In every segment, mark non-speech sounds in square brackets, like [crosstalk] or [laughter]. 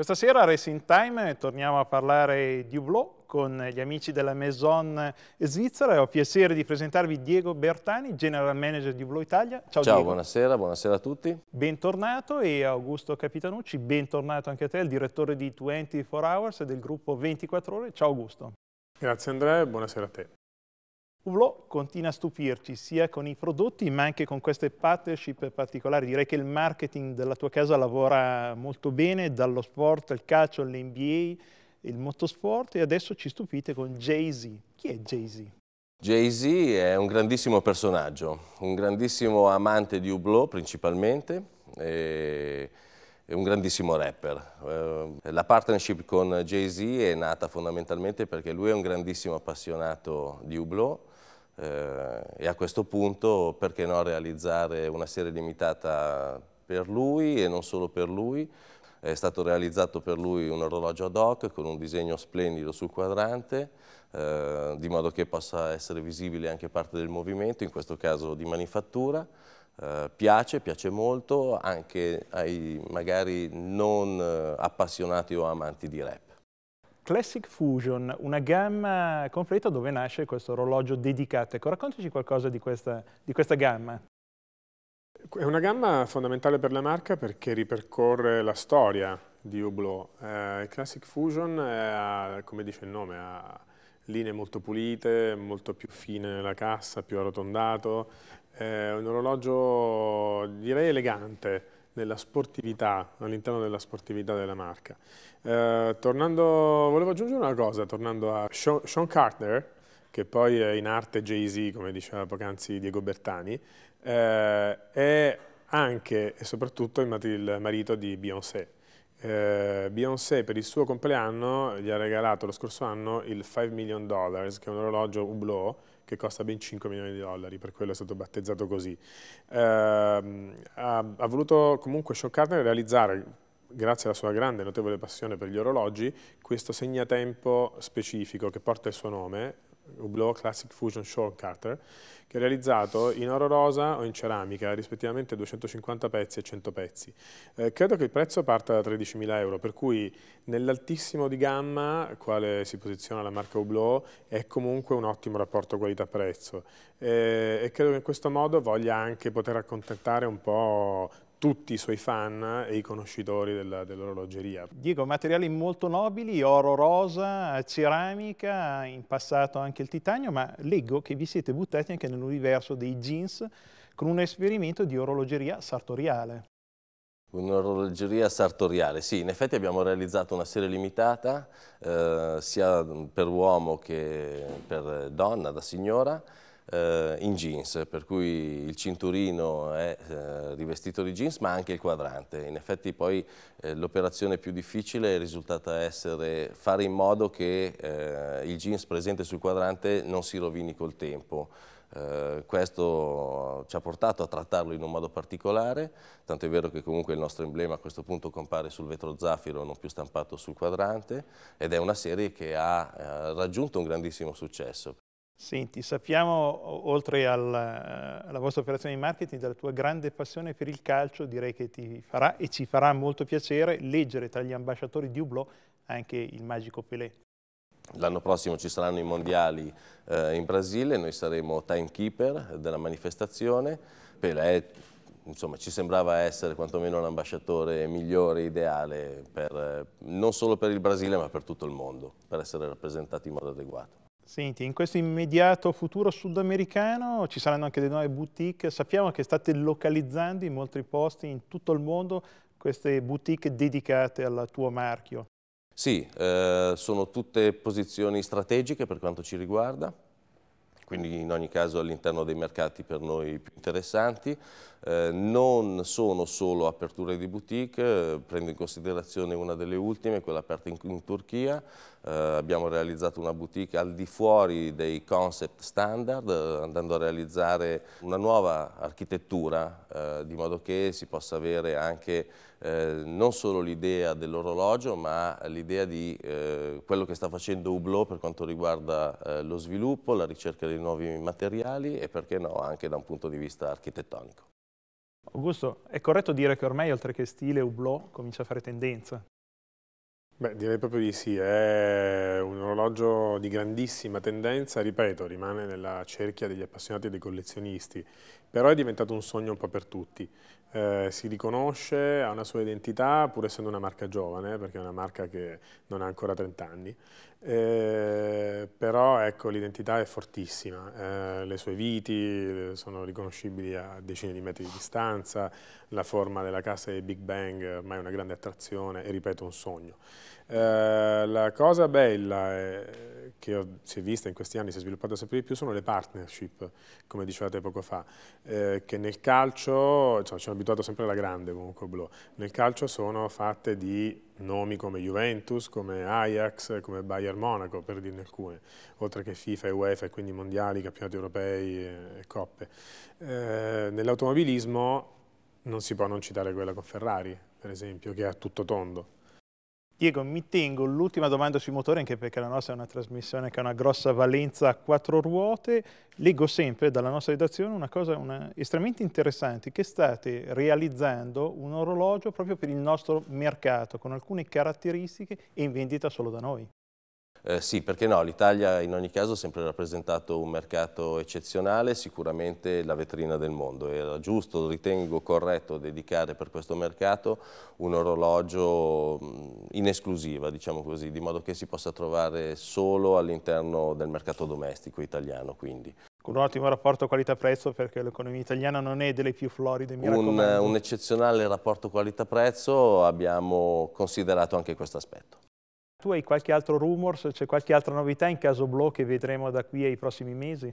Questa sera a Racing Time torniamo a parlare di Hublot con gli amici della Maison Svizzera e ho piacere di presentarvi Diego Bertani, General Manager di Hublot Italia. Ciao, Ciao buonasera, buonasera a tutti. Bentornato e Augusto Capitanucci, bentornato anche a te, il direttore di 24 Hours e del gruppo 24 Ore. Ciao Augusto. Grazie Andrea buonasera a te. Hublot continua a stupirci sia con i prodotti ma anche con queste partnership particolari. Direi che il marketing della tua casa lavora molto bene, dallo sport al calcio all'NBA, il motosport e adesso ci stupite con Jay-Z. Chi è Jay-Z? Jay-Z è un grandissimo personaggio, un grandissimo amante di Hublot principalmente e un grandissimo rapper. Eh, la partnership con Jay-Z è nata fondamentalmente perché lui è un grandissimo appassionato di Hublot eh, e a questo punto perché no realizzare una serie limitata per lui e non solo per lui. È stato realizzato per lui un orologio ad hoc con un disegno splendido sul quadrante, eh, di modo che possa essere visibile anche parte del movimento, in questo caso di manifattura. Eh, piace, piace molto anche ai magari non eh, appassionati o amanti di rap. Classic Fusion, una gamma completa dove nasce questo orologio dedicato. Ecco, raccontaci qualcosa di questa, di questa gamma. È una gamma fondamentale per la marca perché ripercorre la storia di Hublot. Eh, Classic Fusion, ha, come dice il nome, ha linee molto pulite, molto più fine nella cassa, più arrotondato, È un orologio direi elegante, nella sportività, all'interno della sportività della marca. Eh, tornando, volevo aggiungere una cosa, tornando a Sean, Sean Carter, che poi è in arte Jay-Z, come diceva poc'anzi Diego Bertani, eh, è anche e soprattutto il marito di Beyoncé. Eh, Beyoncé per il suo compleanno gli ha regalato lo scorso anno il 5 million dollars, che è un orologio Hublot, che costa ben 5 milioni di dollari, per quello è stato battezzato così. Eh, ha, ha voluto comunque scioccarne e realizzare, grazie alla sua grande e notevole passione per gli orologi, questo segnatempo specifico che porta il suo nome, Hublot Classic Fusion Shore Cutter, che è realizzato in oro rosa o in ceramica, rispettivamente 250 pezzi e 100 pezzi. Eh, credo che il prezzo parta da 13.000 euro, per cui nell'altissimo di gamma, quale si posiziona la marca Hublot, è comunque un ottimo rapporto qualità-prezzo. Eh, e credo che in questo modo voglia anche poter accontentare un po' tutti i suoi fan e i conoscitori dell'orologeria. Diego, materiali molto nobili, oro rosa, ceramica, in passato anche il titanio, ma leggo che vi siete buttati anche nell'universo dei jeans con un esperimento di orologeria sartoriale. Un'orologeria sartoriale, sì, in effetti abbiamo realizzato una serie limitata eh, sia per uomo che per donna, da signora, eh, in jeans, per cui il cinturino è eh, rivestito di jeans ma anche il quadrante. In effetti poi eh, l'operazione più difficile è risultata essere fare in modo che eh, il jeans presente sul quadrante non si rovini col tempo. Uh, questo ci ha portato a trattarlo in un modo particolare, tanto è vero che comunque il nostro emblema a questo punto compare sul vetro zaffiro, non più stampato sul quadrante, ed è una serie che ha uh, raggiunto un grandissimo successo. Senti, sappiamo, oltre alla, eh, alla vostra operazione di marketing, della tua grande passione per il calcio, direi che ti farà e ci farà molto piacere leggere tra gli ambasciatori di Hublot anche il magico Pelé. L'anno prossimo ci saranno i mondiali eh, in Brasile, noi saremo timekeeper della manifestazione. Pelé insomma, ci sembrava essere quantomeno l'ambasciatore migliore, ideale, per, eh, non solo per il Brasile ma per tutto il mondo, per essere rappresentati in modo adeguato. Senti, in questo immediato futuro sudamericano ci saranno anche delle nuove boutique. Sappiamo che state localizzando in molti posti in tutto il mondo queste boutique dedicate al tuo marchio. Sì, eh, sono tutte posizioni strategiche per quanto ci riguarda, quindi in ogni caso all'interno dei mercati per noi più interessanti. Eh, non sono solo aperture di boutique, eh, prendo in considerazione una delle ultime, quella aperta in, in Turchia, eh, abbiamo realizzato una boutique al di fuori dei concept standard, eh, andando a realizzare una nuova architettura, eh, di modo che si possa avere anche non solo l'idea dell'orologio, ma l'idea di quello che sta facendo Hublot per quanto riguarda lo sviluppo, la ricerca dei nuovi materiali e perché no anche da un punto di vista architettonico. Augusto, è corretto dire che ormai oltre che stile Hublot comincia a fare tendenza? Beh, direi proprio di sì, è un orologio di grandissima tendenza, ripeto, rimane nella cerchia degli appassionati e dei collezionisti, però è diventato un sogno un po' per tutti. Eh, si riconosce, ha una sua identità, pur essendo una marca giovane, perché è una marca che non ha ancora 30 anni, eh, però ecco, l'identità è fortissima, eh, le sue viti eh, sono riconoscibili a decine di metri di distanza, la forma della casa dei Big Bang ormai è una grande attrazione e ripeto un sogno. Eh, la cosa bella è, che ho, si è vista in questi anni, si è sviluppata sempre di più, sono le partnership, come dicevate poco fa, eh, che nel calcio, cioè, ci hanno abituato sempre alla grande comunque Blo, nel calcio sono fatte di nomi come Juventus, come Ajax, come Bayern Monaco, per dirne alcune, oltre che FIFA e UEFA, e quindi mondiali, campionati europei e, e coppe. Eh, Nell'automobilismo non si può non citare quella con Ferrari, per esempio, che è a tutto tondo, Diego, mi tengo l'ultima domanda sui motori, anche perché la nostra è una trasmissione che ha una grossa valenza a quattro ruote. Leggo sempre dalla nostra redazione una cosa una, estremamente interessante, che state realizzando un orologio proprio per il nostro mercato, con alcune caratteristiche e in vendita solo da noi. Eh, sì, perché no, l'Italia in ogni caso ha sempre rappresentato un mercato eccezionale, sicuramente la vetrina del mondo. Era giusto, ritengo corretto dedicare per questo mercato un orologio mm, in esclusiva, diciamo così, di modo che si possa trovare solo all'interno del mercato domestico italiano. Quindi un ottimo rapporto qualità-prezzo perché l'economia italiana non è delle più floride, mi un, un eccezionale rapporto qualità-prezzo, abbiamo considerato anche questo aspetto. Tu hai qualche altro rumor, c'è qualche altra novità in caso Blow che vedremo da qui ai prossimi mesi?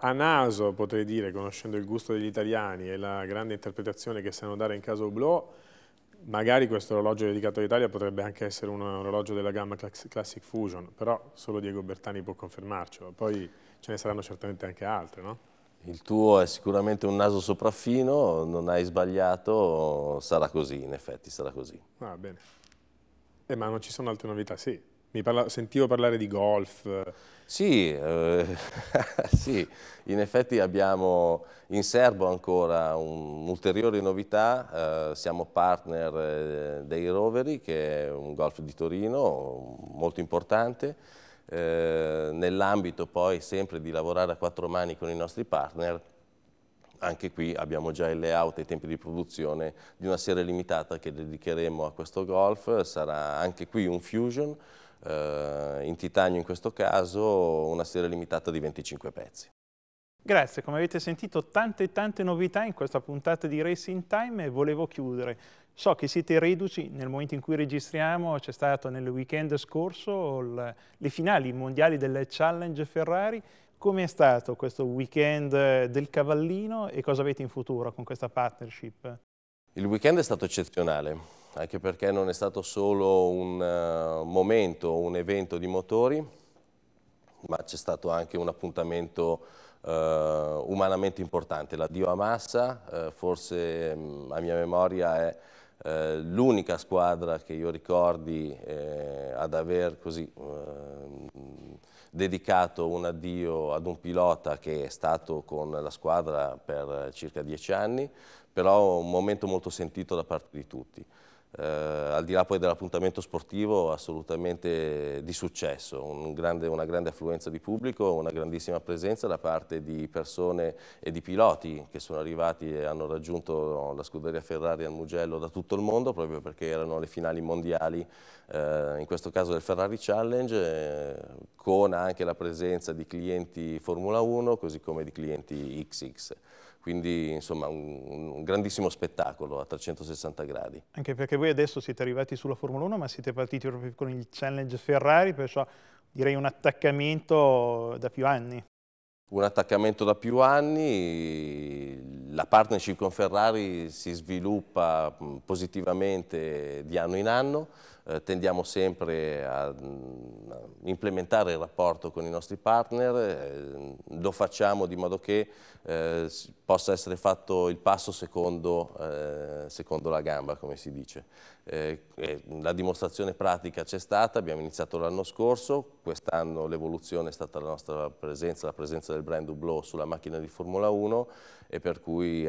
A naso potrei dire, conoscendo il gusto degli italiani e la grande interpretazione che sanno dare in caso Blow, magari questo orologio dedicato all'Italia potrebbe anche essere un orologio della gamma Classic Fusion, però solo Diego Bertani può confermarcelo, poi ce ne saranno certamente anche altre, no? Il tuo è sicuramente un naso sopraffino, non hai sbagliato, sarà così, in effetti sarà così. Va ah, bene. Eh, ma non ci sono altre novità, sì. Parla sentivo parlare di golf. Sì, eh, [laughs] sì, in effetti abbiamo in serbo ancora un'ulteriore novità, eh, siamo partner eh, dei Roveri che è un golf di Torino molto importante, eh, nell'ambito poi sempre di lavorare a quattro mani con i nostri partner anche qui abbiamo già il layout e i tempi di produzione di una serie limitata che dedicheremo a questo golf, sarà anche qui un fusion, eh, in titanio in questo caso una serie limitata di 25 pezzi. Grazie, come avete sentito tante tante novità in questa puntata di Racing Time e volevo chiudere. So che siete reduci nel momento in cui registriamo, c'è stato nel weekend scorso le finali mondiali delle Challenge Ferrari come è stato questo weekend eh, del Cavallino e cosa avete in futuro con questa partnership? Il weekend è stato eccezionale, anche perché non è stato solo un uh, momento, un evento di motori, ma c'è stato anche un appuntamento uh, umanamente importante. L'addio a Massa, uh, forse mm, a mia memoria, è eh, l'unica squadra che io ricordi eh, ad aver così, ehm, dedicato un addio ad un pilota che è stato con la squadra per circa dieci anni, però un momento molto sentito da parte di tutti eh, al di là poi dell'appuntamento sportivo assolutamente di successo, un grande, una grande affluenza di pubblico, una grandissima presenza da parte di persone e di piloti che sono arrivati e hanno raggiunto la scuderia Ferrari al Mugello da tutto il mondo proprio perché erano le finali mondiali, eh, in questo caso del Ferrari Challenge, eh, con anche la presenza di clienti Formula 1 così come di clienti XX. Quindi insomma un, un, grandissimo spettacolo a 360 gradi. Anche perché voi adesso siete arrivati sulla Formula 1 ma siete partiti proprio con il Challenge Ferrari, perciò direi un attaccamento da più anni. Un attaccamento da più anni, la partnership con Ferrari si sviluppa positivamente di anno in anno, eh, tendiamo sempre a, a, mm, implementare il rapporto con i nostri partner, eh, lo facciamo di modo che eh, possa essere fatto il passo secondo, eh, secondo la gamba, come si dice. Eh, eh, la dimostrazione pratica c'è stata, abbiamo iniziato l'anno scorso, quest'anno l'evoluzione è stata la nostra presenza, la presenza del brand Hublot sulla macchina di Formula 1 e per cui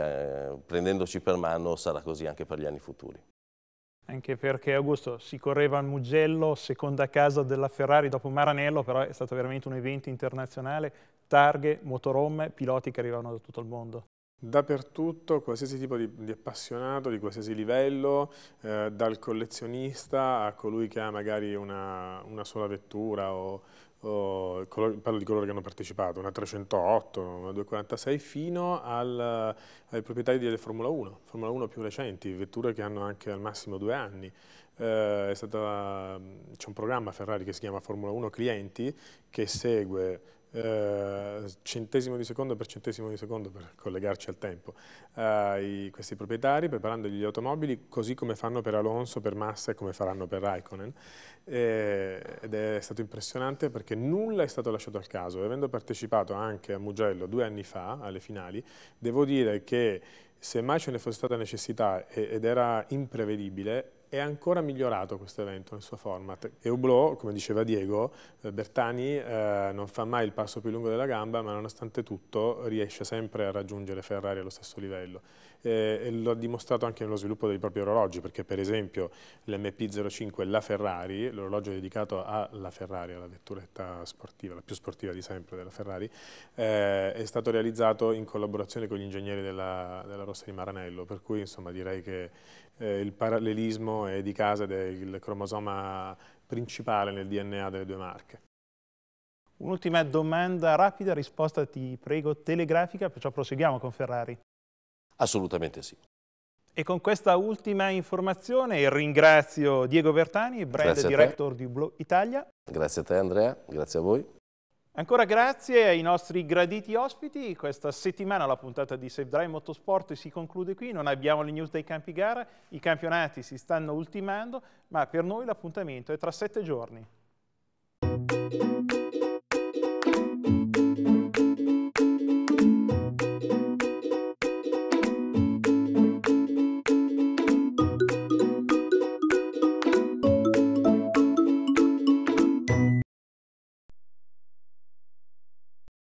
prendendoci per mano sarà così anche per gli anni futuri anche perché Augusto si correva al Mugello, seconda casa della Ferrari dopo Maranello, però è stato veramente un evento internazionale, targhe, motoromme, piloti che arrivavano da tutto il mondo. Dappertutto, qualsiasi tipo di, di, appassionato, di qualsiasi livello, eh, dal collezionista a colui che ha magari una, una sola vettura o oh, parlo di coloro che hanno partecipato, una 308, una 246, fino al, ai proprietari delle Formula 1, Formula 1 più recenti, vetture che hanno anche al massimo due anni. Eh, C'è un programma Ferrari che si chiama Formula 1 Clienti che segue eh, centesimo di secondo per centesimo di secondo per collegarci al tempo eh, i, questi proprietari preparando gli automobili così come fanno per Alonso, per Massa e come faranno per Raikkonen eh, ed è stato impressionante perché nulla è stato lasciato al caso avendo partecipato anche a Mugello due anni fa alle finali devo dire che se mai ce ne fosse stata necessità ed era imprevedibile è ancora migliorato questo evento nel suo format. Eublò, come diceva Diego, eh, Bertani eh, non fa mai il passo più lungo della gamba, ma nonostante tutto riesce sempre a raggiungere Ferrari allo stesso livello eh, e ha dimostrato anche nello sviluppo dei propri orologi, perché per esempio l'MP05 La Ferrari, l'orologio dedicato alla Ferrari, alla vetturetta sportiva, la più sportiva di sempre della Ferrari, eh, è stato realizzato in collaborazione con gli ingegneri della, della Rossa di Maranello, per cui insomma direi che eh, il parallelismo è di casa ed è il cromosoma principale nel DNA delle due marche. Un'ultima domanda rapida, risposta ti prego telegrafica, perciò proseguiamo con Ferrari. Assolutamente sì. E con questa ultima informazione ringrazio Diego Bertani, brand director di Blue Italia. Grazie a te Andrea, grazie a voi. Ancora grazie ai nostri graditi ospiti, questa settimana la puntata di Safe Drive Motorsport si conclude qui, non abbiamo le news dei campi gara, i campionati si stanno ultimando, ma per noi l'appuntamento è tra sette giorni.